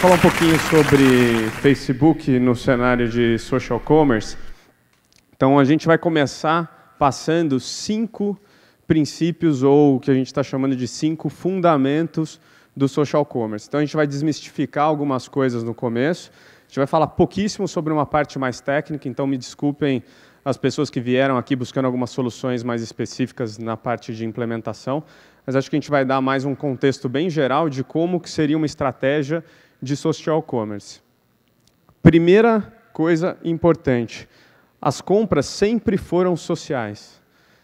falar um pouquinho sobre Facebook no cenário de social commerce. Então, a gente vai começar passando cinco princípios, ou o que a gente está chamando de cinco fundamentos do social commerce. Então, a gente vai desmistificar algumas coisas no começo. A gente vai falar pouquíssimo sobre uma parte mais técnica, então me desculpem as pessoas que vieram aqui buscando algumas soluções mais específicas na parte de implementação, mas acho que a gente vai dar mais um contexto bem geral de como que seria uma estratégia de social commerce. Primeira coisa importante: as compras sempre foram sociais.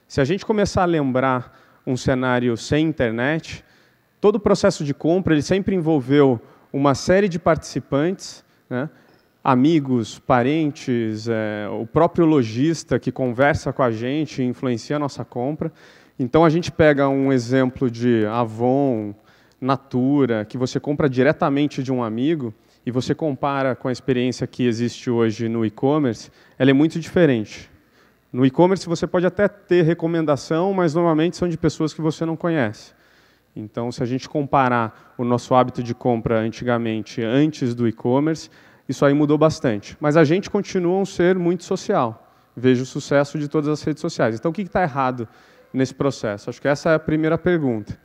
Se a gente começar a lembrar um cenário sem internet, todo o processo de compra ele sempre envolveu uma série de participantes, né? amigos, parentes, é, o próprio lojista que conversa com a gente, influencia a nossa compra. Então a gente pega um exemplo de Avon, Natura, que você compra diretamente de um amigo e você compara com a experiência que existe hoje no e-commerce, ela é muito diferente. No e-commerce você pode até ter recomendação, mas normalmente são de pessoas que você não conhece. Então, se a gente comparar o nosso hábito de compra antigamente, antes do e-commerce, isso aí mudou bastante. Mas a gente continua um ser muito social. Vejo o sucesso de todas as redes sociais. Então, o que está errado nesse processo? Acho que essa é a primeira pergunta.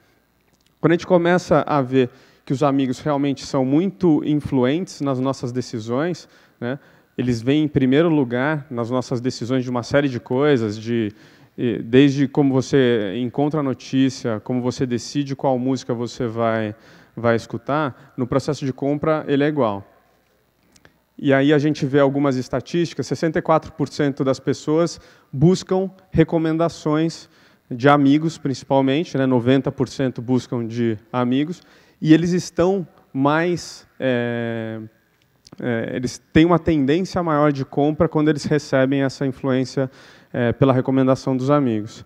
Quando a gente começa a ver que os amigos realmente são muito influentes nas nossas decisões, né? eles vêm em primeiro lugar nas nossas decisões de uma série de coisas, de desde como você encontra a notícia, como você decide qual música você vai vai escutar, no processo de compra ele é igual. E aí a gente vê algumas estatísticas, 64% das pessoas buscam recomendações de amigos, principalmente, né? 90% buscam de amigos, e eles estão mais. É, é, eles têm uma tendência maior de compra quando eles recebem essa influência é, pela recomendação dos amigos.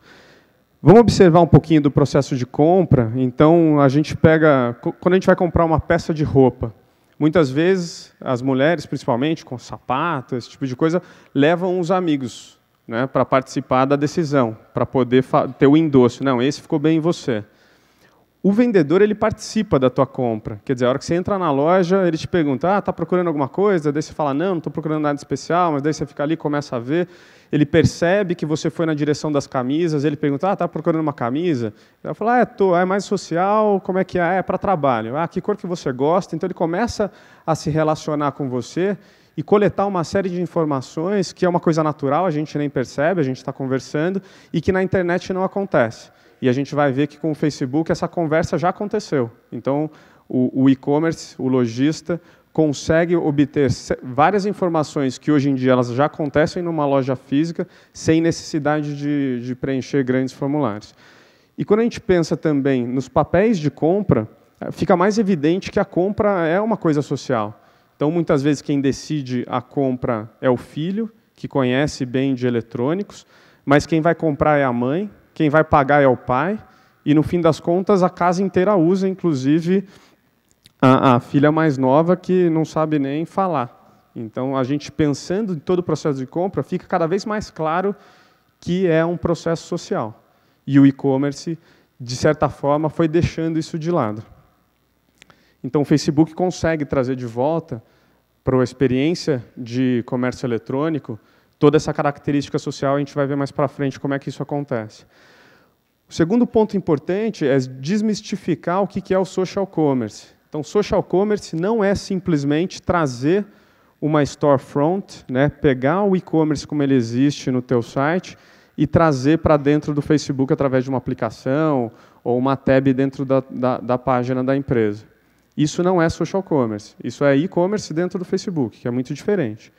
Vamos observar um pouquinho do processo de compra. Então, a gente pega. Quando a gente vai comprar uma peça de roupa, muitas vezes as mulheres, principalmente, com sapato, esse tipo de coisa, levam os amigos né, para participar da decisão, para poder ter o endosso. Não, esse ficou bem em você. O vendedor ele participa da tua compra. Quer dizer, a hora que você entra na loja, ele te pergunta: "Ah, tá procurando alguma coisa?" Daí você fala: "Não, não estou procurando nada especial", mas daí você fica ali, começa a ver, ele percebe que você foi na direção das camisas, ele pergunta: "Ah, tá procurando uma camisa?" Ela fala: "Ah, é, tô, é mais social, como é que é? Ah, é para trabalho. Ah, que cor que você gosta?" Então ele começa a se relacionar com você e coletar uma série de informações que é uma coisa natural, a gente nem percebe, a gente está conversando, e que na internet não acontece. E a gente vai ver que com o Facebook essa conversa já aconteceu. Então, o e-commerce, o, o lojista, consegue obter várias informações que hoje em dia elas já acontecem numa loja física, sem necessidade de, de preencher grandes formulários. E quando a gente pensa também nos papéis de compra, eh, fica mais evidente que a compra é uma coisa social. Então, muitas vezes, quem decide a compra é o filho, que conhece bem de eletrônicos, mas quem vai comprar é a mãe, quem vai pagar é o pai, e no fim das contas, a casa inteira usa, inclusive a, a filha mais nova, que não sabe nem falar. Então, a gente pensando em todo o processo de compra, fica cada vez mais claro que é um processo social. E o e-commerce, de certa forma, foi deixando isso de lado. Então, o Facebook consegue trazer de volta para a experiência de comércio eletrônico toda essa característica social. A gente vai ver mais para frente como é que isso acontece. O segundo ponto importante é desmistificar o que é o social commerce. Então, social commerce não é simplesmente trazer uma storefront, né, pegar o e-commerce como ele existe no teu site e trazer para dentro do Facebook através de uma aplicação ou uma tab dentro da, da, da página da empresa. Isso não é social commerce, isso é e-commerce dentro do Facebook, que é muito diferente.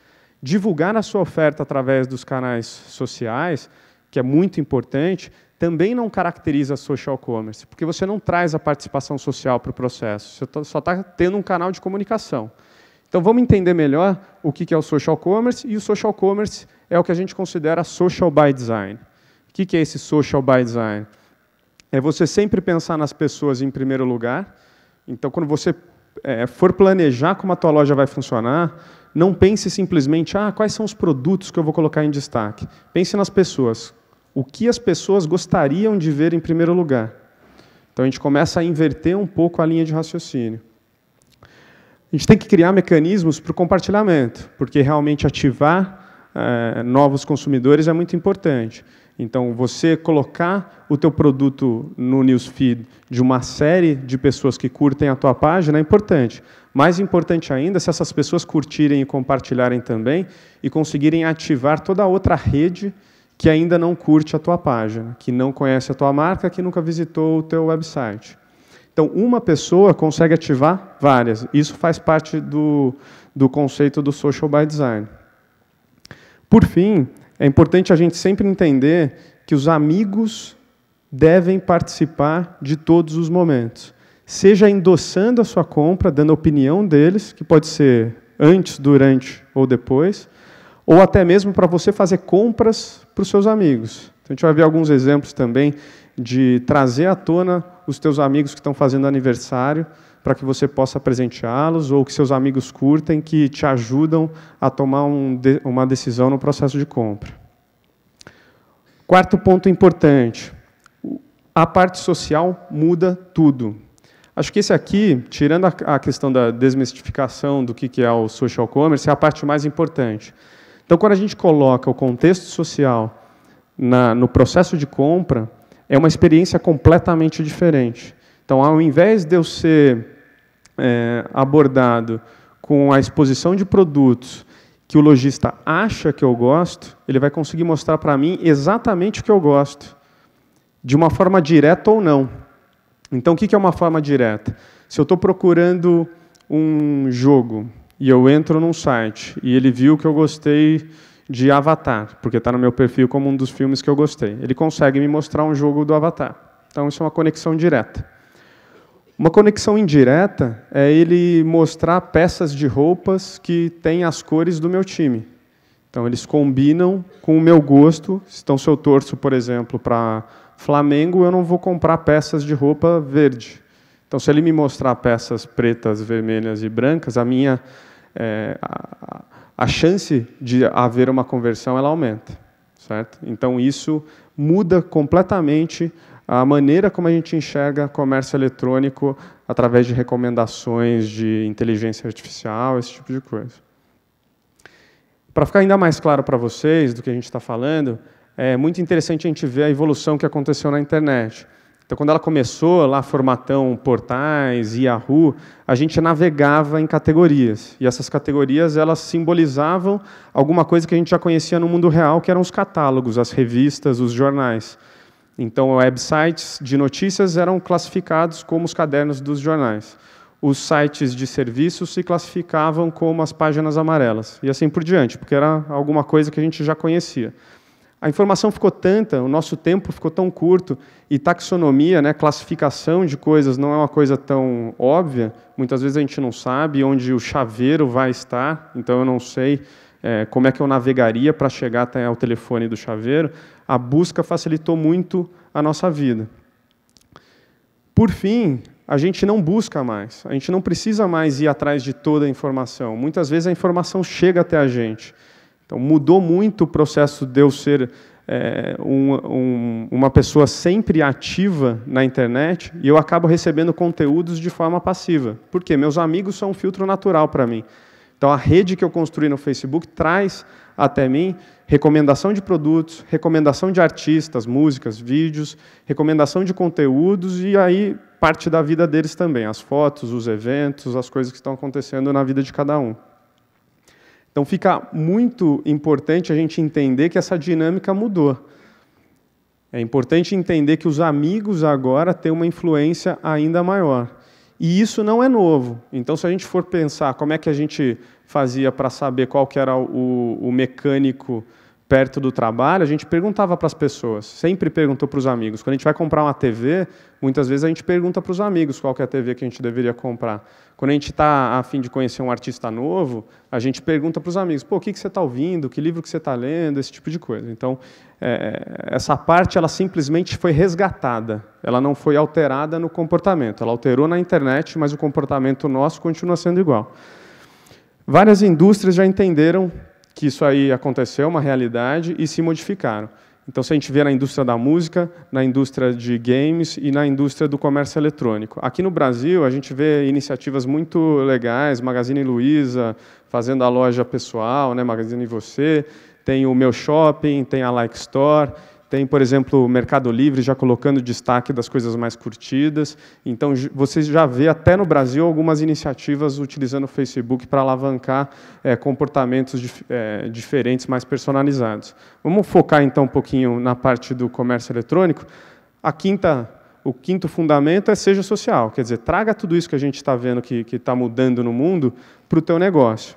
Divulgar a sua oferta através dos canais sociais, que é muito importante, também não caracteriza social commerce, porque você não traz a participação social para o processo, você tá, só está tendo um canal de comunicação. Então vamos entender melhor o que é o social commerce, e o social commerce é o que a gente considera social by design. O que é esse social by design? É você sempre pensar nas pessoas em primeiro lugar, então, quando você é, for planejar como a tua loja vai funcionar, não pense simplesmente, ah, quais são os produtos que eu vou colocar em destaque. Pense nas pessoas. O que as pessoas gostariam de ver em primeiro lugar. Então, a gente começa a inverter um pouco a linha de raciocínio. A gente tem que criar mecanismos para o compartilhamento, porque realmente ativar é, novos consumidores é muito importante. Então, você colocar o teu produto no newsfeed de uma série de pessoas que curtem a tua página é importante. Mais importante ainda, se essas pessoas curtirem e compartilharem também e conseguirem ativar toda a outra rede que ainda não curte a tua página, que não conhece a tua marca, que nunca visitou o teu website. Então, uma pessoa consegue ativar várias. Isso faz parte do, do conceito do social by design. Por fim, é importante a gente sempre entender que os amigos devem participar de todos os momentos. Seja endossando a sua compra, dando a opinião deles, que pode ser antes, durante ou depois, ou até mesmo para você fazer compras para os seus amigos. Então, a gente vai ver alguns exemplos também de trazer à tona os teus amigos que estão fazendo aniversário para que você possa presenteá-los ou que seus amigos curtem, que te ajudam a tomar um uma decisão no processo de compra. Quarto ponto importante: a parte social muda tudo. Acho que esse aqui, tirando a, questão da desmistificação do que, que é o social commerce, é a parte mais importante. Então, quando a gente coloca o contexto social na, no processo de compra, é uma experiência completamente diferente. Então, ao invés de eu ser é, abordado com a exposição de produtos que o lojista acha que eu gosto, ele vai conseguir mostrar para mim exatamente o que eu gosto, de uma forma direta ou não. Então, o que é uma forma direta? Se eu estou procurando um jogo e eu entro num site e ele viu que eu gostei de Avatar, porque está no meu perfil como um dos filmes que eu gostei, ele consegue me mostrar um jogo do Avatar. Então, isso é uma conexão direta. Uma conexão indireta é ele mostrar peças de roupas que têm as cores do meu time. Então, eles combinam com o meu gosto. Então, se eu torço, por exemplo, para Flamengo, eu não vou comprar peças de roupa verde. Então, se ele me mostrar peças pretas, vermelhas e brancas, a minha é, a, a chance de haver uma conversão ela aumenta, certo? Então, isso muda completamente a maneira como a gente enxerga comércio eletrônico através de recomendações de inteligência artificial, esse tipo de coisa. Para ficar ainda mais claro para vocês do que a gente está falando, é muito interessante a gente ver a evolução que aconteceu na internet. Então, quando ela começou, lá formatão portais, Yahoo, a gente navegava em categorias. E essas categorias elas simbolizavam alguma coisa que a gente já conhecia no mundo real, que eram os catálogos, as revistas, os jornais. Então, websites de notícias eram classificados como os cadernos dos jornais. Os sites de serviços se classificavam como as páginas amarelas, e assim por diante, porque era alguma coisa que a gente já conhecia. A informação ficou tanta, o nosso tempo ficou tão curto, e taxonomia, né, classificação de coisas, não é uma coisa tão óbvia. Muitas vezes a gente não sabe onde o chaveiro vai estar, então eu não sei é, como é que eu navegaria para chegar até o telefone do chaveiro, a busca facilitou muito a nossa vida. Por fim, a gente não busca mais, a gente não precisa mais ir atrás de toda a informação. Muitas vezes a informação chega até a gente. Então, mudou muito o processo de eu ser é, um, um, uma pessoa sempre ativa na internet e eu acabo recebendo conteúdos de forma passiva. Por quê? meus amigos são um filtro natural para mim. Então, a rede que eu construí no Facebook traz até mim recomendação de produtos, recomendação de artistas, músicas, vídeos, recomendação de conteúdos e aí parte da vida deles também, as fotos, os eventos, as coisas que estão acontecendo na vida de cada um. Então, fica muito importante a gente entender que essa dinâmica mudou. É importante entender que os amigos agora têm uma influência ainda maior. E isso não é novo. Então, se a gente for pensar como é que a gente fazia para saber qual que era o, o mecânico perto do trabalho, a gente perguntava para as pessoas, sempre perguntou para os amigos. Quando a gente vai comprar uma TV, muitas vezes a gente pergunta para os amigos qual é a TV que a gente deveria comprar. Quando a gente está a fim de conhecer um artista novo, a gente pergunta para os amigos, pô, o que, que você está ouvindo, que livro que você está lendo, esse tipo de coisa. Então, é, essa parte ela simplesmente foi resgatada, ela não foi alterada no comportamento. Ela alterou na internet, mas o comportamento nosso continua sendo igual. Várias indústrias já entenderam que isso aí aconteceu, uma realidade, e se modificaram. Então, se a gente vê na indústria da música, na indústria de games e na indústria do comércio eletrônico. Aqui no Brasil, a gente vê iniciativas muito legais, Magazine Luiza fazendo a loja pessoal, né, Magazine Você, tem o Meu Shopping, tem a Like Store, tem, por exemplo, o Mercado Livre já colocando destaque das coisas mais curtidas. Então, você já vê até no Brasil algumas iniciativas utilizando o Facebook para alavancar é, comportamentos dif é, diferentes, mais personalizados. Vamos focar, então, um pouquinho na parte do comércio eletrônico. A quinta o quinto fundamento é seja social, quer dizer, traga tudo isso que a gente está vendo que está mudando no mundo para o teu negócio.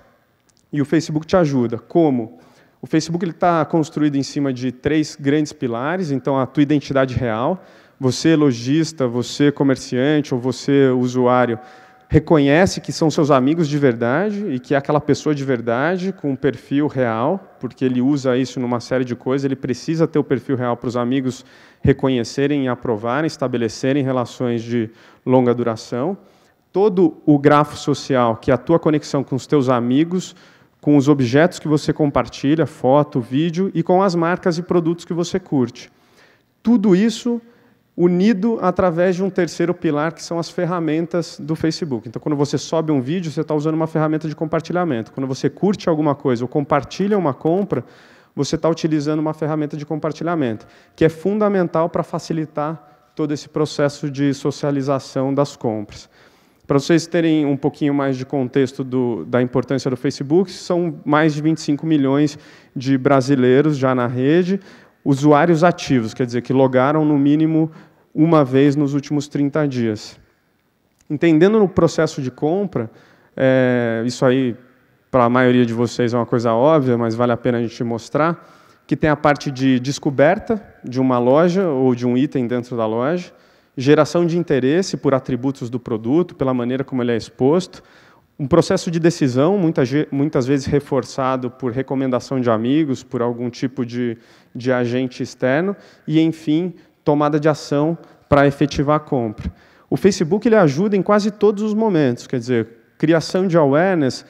E o Facebook te ajuda. Como? O Facebook está construído em cima de três grandes pilares. Então, a tua identidade real, você lojista, você comerciante ou você usuário reconhece que são seus amigos de verdade e que é aquela pessoa de verdade com um perfil real, porque ele usa isso numa série de coisas, ele precisa ter o perfil real para os amigos reconhecerem, aprovarem, estabelecerem relações de longa duração. Todo o grafo social, que é a tua conexão com os teus amigos, com os objetos que você compartilha, foto, vídeo, e com as marcas e produtos que você curte. Tudo isso unido através de um terceiro pilar, que são as ferramentas do Facebook. Então, quando você sobe um vídeo, você está usando uma ferramenta de compartilhamento. Quando você curte alguma coisa ou compartilha uma compra, você está utilizando uma ferramenta de compartilhamento, que é fundamental para facilitar todo esse processo de socialização das compras. Para vocês terem um pouquinho mais de contexto do, da importância do Facebook, são mais de 25 milhões de brasileiros já na rede, usuários ativos, quer dizer, que logaram no mínimo uma vez nos últimos 30 dias. Entendendo no processo de compra, é, isso aí para a maioria de vocês é uma coisa óbvia, mas vale a pena a gente mostrar, que tem a parte de descoberta de uma loja ou de um item dentro da loja, geração de interesse por atributos do produto, pela maneira como ele é exposto, um processo de decisão, muitas, muitas vezes reforçado por recomendação de amigos, por algum tipo de, de agente externo, e, enfim, tomada de ação para efetivar a compra. O Facebook ele ajuda em quase todos os momentos, quer dizer, criação de awareness,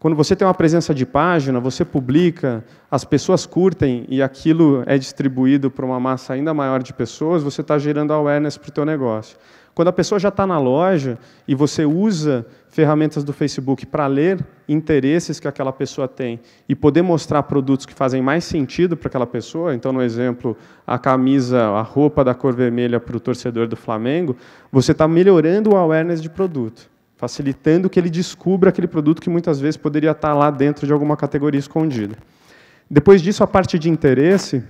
quando você tem uma presença de página, você publica, as pessoas curtem e aquilo é distribuído para uma massa ainda maior de pessoas, você está gerando awareness para o teu negócio. Quando a pessoa já está na loja e você usa ferramentas do Facebook para ler interesses que aquela pessoa tem e poder mostrar produtos que fazem mais sentido para aquela pessoa, então, no exemplo, a camisa, a roupa da cor vermelha para o torcedor do Flamengo, você está melhorando o awareness de produto facilitando que ele descubra aquele produto que muitas vezes poderia estar lá dentro de alguma categoria escondida. Depois disso, a parte de interesse,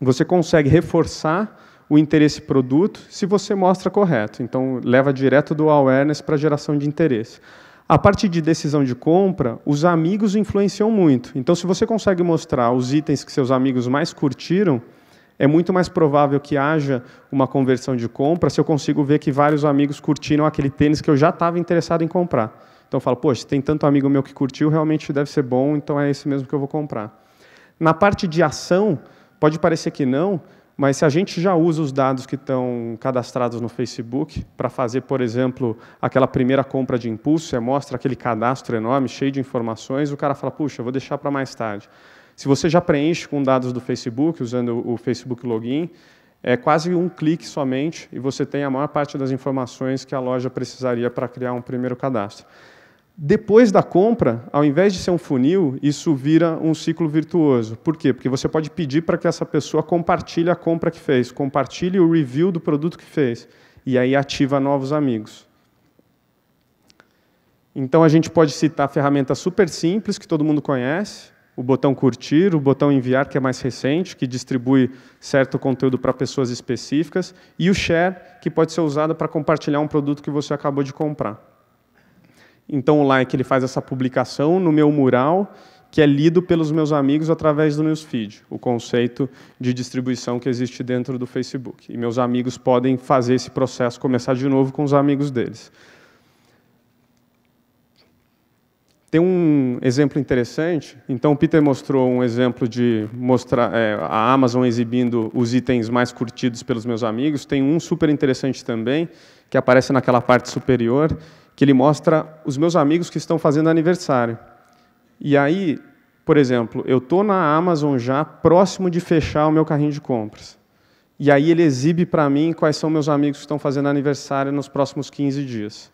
você consegue reforçar o interesse produto se você mostra correto. Então, leva direto do awareness para a geração de interesse. A parte de decisão de compra, os amigos influenciam muito. Então, se você consegue mostrar os itens que seus amigos mais curtiram, é muito mais provável que haja uma conversão de compra se eu consigo ver que vários amigos curtiram aquele tênis que eu já estava interessado em comprar. Então eu falo, poxa, tem tanto amigo meu que curtiu, realmente deve ser bom, então é esse mesmo que eu vou comprar. Na parte de ação, pode parecer que não, mas se a gente já usa os dados que estão cadastrados no Facebook para fazer, por exemplo, aquela primeira compra de impulso, você mostra aquele cadastro enorme, cheio de informações, o cara fala, puxa, vou deixar para mais tarde. Se você já preenche com dados do Facebook, usando o Facebook Login, é quase um clique somente e você tem a maior parte das informações que a loja precisaria para criar um primeiro cadastro. Depois da compra, ao invés de ser um funil, isso vira um ciclo virtuoso. Por quê? Porque você pode pedir para que essa pessoa compartilhe a compra que fez, compartilhe o review do produto que fez, e aí ativa novos amigos. Então a gente pode citar ferramentas super simples que todo mundo conhece, o botão curtir, o botão enviar, que é mais recente, que distribui certo conteúdo para pessoas específicas, e o share, que pode ser usado para compartilhar um produto que você acabou de comprar. Então, o like ele faz essa publicação no meu mural, que é lido pelos meus amigos através do newsfeed, o conceito de distribuição que existe dentro do Facebook. E meus amigos podem fazer esse processo começar de novo com os amigos deles. Tem um exemplo interessante. Então, o Peter mostrou um exemplo de mostrar é, a Amazon exibindo os itens mais curtidos pelos meus amigos. Tem um super interessante também, que aparece naquela parte superior, que ele mostra os meus amigos que estão fazendo aniversário. E aí, por exemplo, eu estou na Amazon já próximo de fechar o meu carrinho de compras. E aí ele exibe para mim quais são meus amigos que estão fazendo aniversário nos próximos 15 dias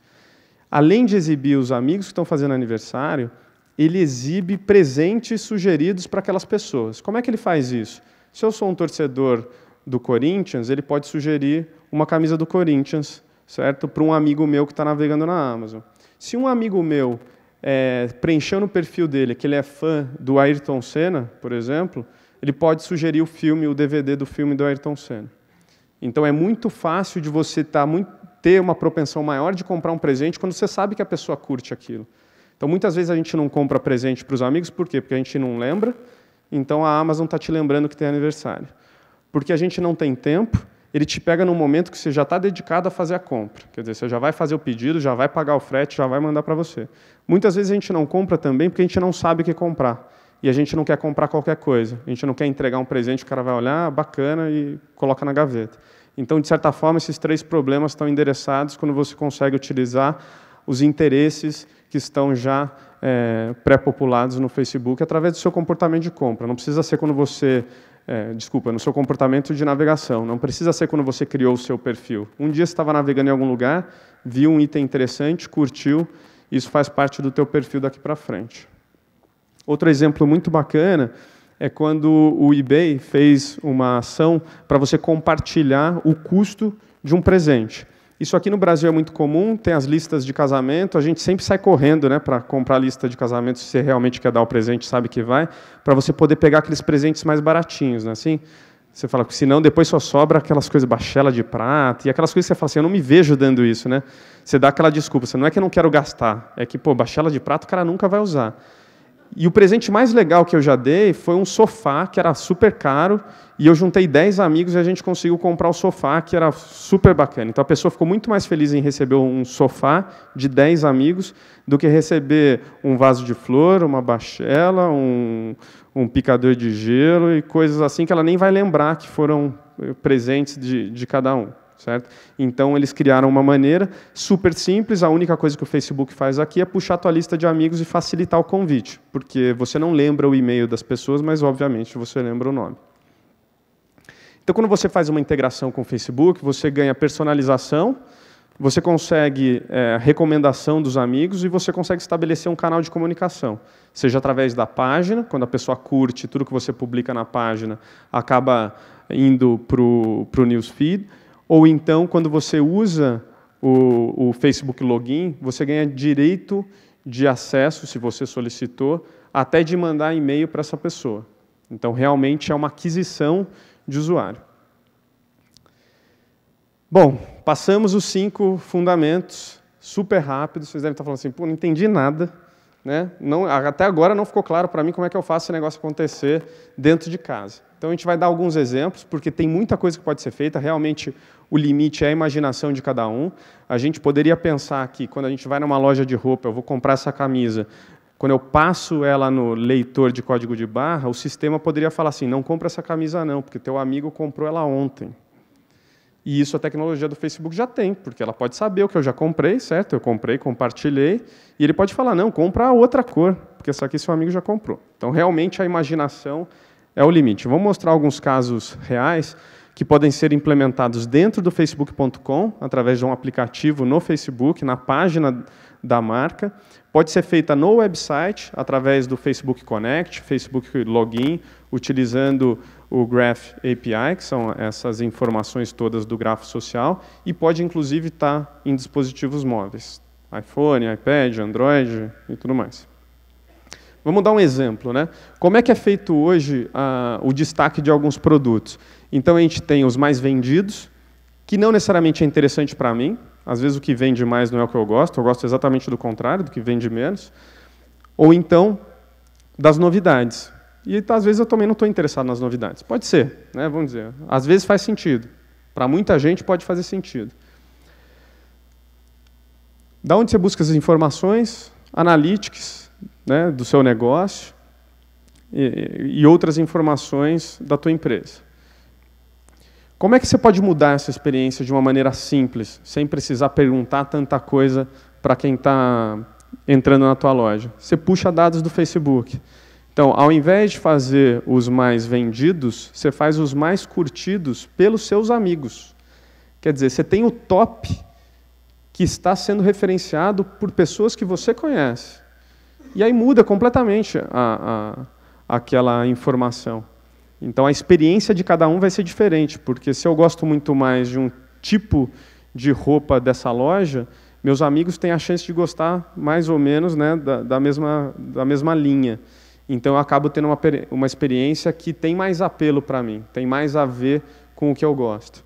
além de exibir os amigos que estão fazendo aniversário, ele exibe presentes sugeridos para aquelas pessoas. Como é que ele faz isso? Se eu sou um torcedor do Corinthians, ele pode sugerir uma camisa do Corinthians, certo? Para um amigo meu que está navegando na Amazon. Se um amigo meu é, preencheu no perfil dele que ele é fã do Ayrton Senna, por exemplo, ele pode sugerir o filme, o DVD do filme do Ayrton Senna. Então é muito fácil de você estar tá muito ter uma propensão maior de comprar um presente quando você sabe que a pessoa curte aquilo. Então, muitas vezes a gente não compra presente para os amigos, por quê? Porque a gente não lembra, então a Amazon está te lembrando que tem aniversário. Porque a gente não tem tempo, ele te pega no momento que você já está dedicado a fazer a compra. Quer dizer, você já vai fazer o pedido, já vai pagar o frete, já vai mandar para você. Muitas vezes a gente não compra também porque a gente não sabe o que comprar. E a gente não quer comprar qualquer coisa. A gente não quer entregar um presente, o cara vai olhar, ah, bacana, e coloca na gaveta. Então, de certa forma, esses três problemas estão endereçados quando você consegue utilizar os interesses que estão já é, pré-populados no Facebook através do seu comportamento de compra. Não precisa ser quando você é, desculpa, no seu comportamento de navegação. Não precisa ser quando você criou o seu perfil. Um dia você estava navegando em algum lugar, viu um item interessante, curtiu, isso faz parte do teu perfil daqui para frente. Outro exemplo muito bacana é quando o eBay fez uma ação para você compartilhar o custo de um presente. Isso aqui no Brasil é muito comum, tem as listas de casamento, a gente sempre sai correndo né, para comprar a lista de casamento, se você realmente quer dar o presente, sabe que vai, para você poder pegar aqueles presentes mais baratinhos. Né, assim? Você fala que senão depois só sobra aquelas coisas bachela de prata e aquelas coisas que você fala assim, eu não me vejo dando isso. Né? Você dá aquela desculpa, você não é que eu não quero gastar, é que, pô, bachela de prata o cara nunca vai usar. E o presente mais legal que eu já dei foi um sofá que era super caro, e eu juntei 10 amigos e a gente conseguiu comprar o sofá que era super bacana. Então a pessoa ficou muito mais feliz em receber um sofá de 10 amigos do que receber um vaso de flor, uma bachela, um, um picador de gelo e coisas assim que ela nem vai lembrar que foram eh, presentes de, de cada um certo? Então eles criaram uma maneira super simples, a única coisa que o Facebook faz aqui é puxar a tua lista de amigos e facilitar o convite, porque você não lembra o e-mail das pessoas, mas obviamente você lembra o nome. Então quando você faz uma integração com o Facebook, você ganha personalização, você consegue é, recomendação dos amigos e você consegue estabelecer um canal de comunicação, seja através da página, quando a pessoa curte tudo que você publica na página, acaba indo para o newsfeed, ou então, quando você usa o, o Facebook Login, você ganha direito de acesso, se você solicitou, até de mandar e-mail para essa pessoa. Então, realmente é uma aquisição de usuário. Bom, passamos os cinco fundamentos, super rápido. Vocês devem estar falando assim, pô, não entendi nada. Né? Não, até agora não ficou claro para mim como é que eu faço esse negócio acontecer dentro de casa. Então a gente vai dar alguns exemplos, porque tem muita coisa que pode ser feita, realmente o limite é a imaginação de cada um. A gente poderia pensar que quando a gente vai numa loja de roupa, eu vou comprar essa camisa, quando eu passo ela no leitor de código de barra, o sistema poderia falar assim: não compra essa camisa não, porque teu amigo comprou ela ontem. E isso a tecnologia do Facebook já tem, porque ela pode saber o que eu já comprei, certo? Eu comprei, compartilhei, e ele pode falar, não, compra outra cor, porque só que seu amigo já comprou. Então, realmente, a imaginação é o limite. Vou mostrar alguns casos reais que podem ser implementados dentro do facebook.com, através de um aplicativo no Facebook, na página da marca. Pode ser feita no website, através do Facebook Connect, Facebook Login, utilizando o Graph API, que são essas informações todas do grafo social, e pode inclusive estar em dispositivos móveis, iPhone, iPad, Android e tudo mais. Vamos dar um exemplo, né? Como é que é feito hoje o destaque de alguns produtos? Então a gente tem os mais vendidos, que não necessariamente é interessante para mim. Às vezes o que vende mais não é o que eu gosto. Eu gosto exatamente do contrário, do que vende menos. Ou então das novidades. E tá, às vezes eu também não estou interessado nas novidades. Pode ser, né? vamos dizer. Às vezes faz sentido. Para muita gente pode fazer sentido. Da onde você busca as informações? Analytics, né, do seu negócio e, e outras informações da tua empresa. Como é que você pode mudar essa experiência de uma maneira simples, sem precisar perguntar tanta coisa para quem está entrando na tua loja? Você puxa dados do Facebook. Então, ao invés de fazer os mais vendidos, você faz os mais curtidos pelos seus amigos. Quer dizer, você tem o top que está sendo referenciado por pessoas que você conhece. E aí muda completamente a, a, aquela informação. Então a experiência de cada um vai ser diferente, porque se eu gosto muito mais de um tipo de roupa dessa loja, meus amigos têm a chance de gostar mais ou menos né, da, da, mesma, da mesma linha. Então eu acabo tendo uma, uma experiência que tem mais apelo para mim, tem mais a ver com o que eu gosto.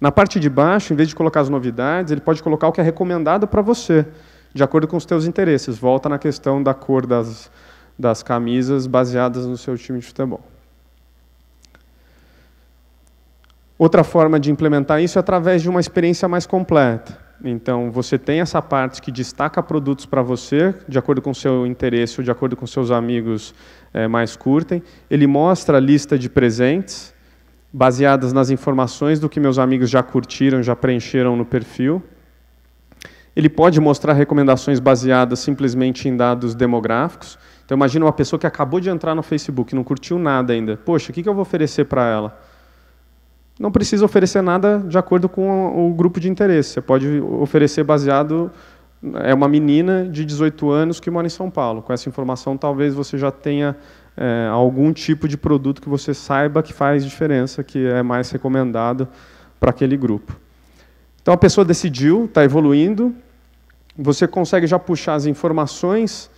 Na parte de baixo, em vez de colocar as novidades, ele pode colocar o que é recomendado para você, de acordo com os teus interesses. Volta na questão da cor das, das camisas baseadas no seu time de futebol. Outra forma de implementar isso é através de uma experiência mais completa. Então, você tem essa parte que destaca produtos para você, de acordo com o seu interesse ou de acordo com seus amigos é, mais curtem. Ele mostra a lista de presentes, baseadas nas informações do que meus amigos já curtiram, já preencheram no perfil. Ele pode mostrar recomendações baseadas simplesmente em dados demográficos. Então, imagina uma pessoa que acabou de entrar no Facebook, não curtiu nada ainda. Poxa, o que eu vou oferecer para ela? não precisa oferecer nada de acordo com o grupo de interesse. Você pode oferecer baseado é uma menina de 18 anos que mora em São Paulo. Com essa informação, talvez você já tenha é, algum tipo de produto que você saiba que faz diferença, que é mais recomendado para aquele grupo. Então a pessoa decidiu, está evoluindo. Você consegue já puxar as informações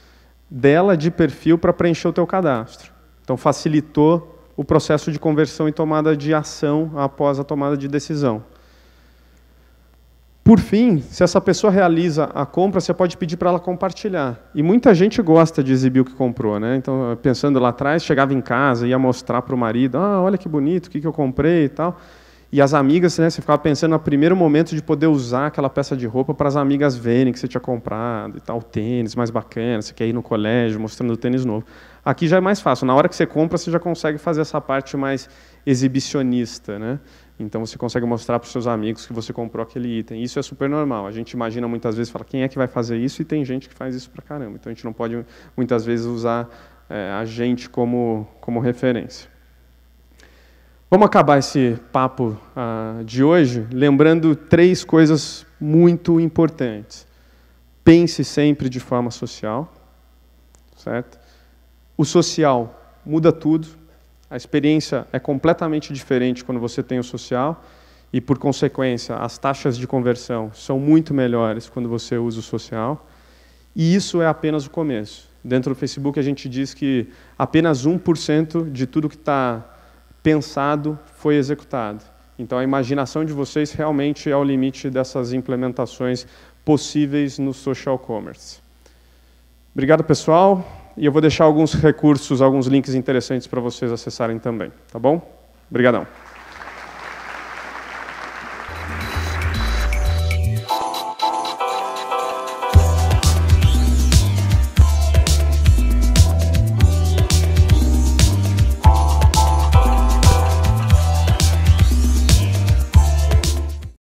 dela de perfil para preencher o teu cadastro. Então facilitou o processo de conversão e tomada de ação após a tomada de decisão. Por fim, se essa pessoa realiza a compra, você pode pedir para ela compartilhar. E muita gente gosta de exibir o que comprou, né? Então, pensando lá atrás, chegava em casa, ia mostrar para o marido, ah, olha que bonito, o que, que eu comprei e tal. E as amigas, né, você ficava pensando no primeiro momento de poder usar aquela peça de roupa para as amigas verem que você tinha comprado e tal, o tênis mais bacana, você quer ir no colégio mostrando o tênis novo. Aqui já é mais fácil, na hora que você compra, você já consegue fazer essa parte mais exibicionista, né? Então você consegue mostrar para os seus amigos que você comprou aquele item. Isso é super normal. A gente imagina muitas vezes, fala, quem é que vai fazer isso? E tem gente que faz isso para caramba. Então a gente não pode muitas vezes usar é, a gente como, como referência. Vamos acabar esse papo uh, de hoje lembrando três coisas muito importantes. Pense sempre de forma social, certo? O social muda tudo. A experiência é completamente diferente quando você tem o social e, por consequência, as taxas de conversão são muito melhores quando você usa o social. E isso é apenas o começo. Dentro do Facebook, a gente diz que apenas 1% de tudo que está pensado foi executado. Então a imaginação de vocês realmente é o limite dessas implementações possíveis no social commerce. Obrigado, pessoal. E eu vou deixar alguns recursos, alguns links interessantes para vocês acessarem também, tá bom? Obrigadão.